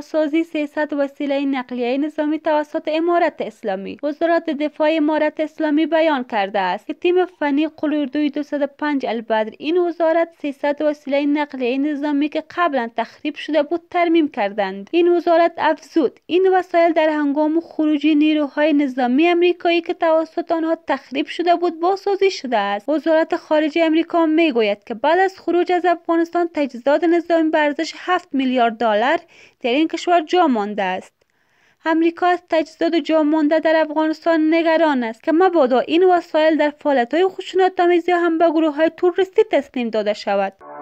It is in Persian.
سازی 300 وسیله نقلیه نظامی توسط امارت اسلامی وزارت دفاع امارت اسلامی بیان کرده است که تیم فنی قلوردوی 205 البدر این وزارت 300 وسیله نقلیه نظامی که قبلا تخریب شده بود ترمیم کردند این وزارت افزود این وسایل در هنگام خروج نیروهای نظامی امریکایی که توسط آنها تخریب شده بود بازسازی شده است وزارت خارجه امریکا میگوید که بعد از خروج از افغانستان تجهیزات نظامی به ارزش 7 میلیارد دلار این کشور جا مانده است امریکا از تجهیزات جا مانده در افغانستان نگران است که مبادا این وسایل در فعالیت‌های یا هم به گروه‌های توریستی تسلیم داده شود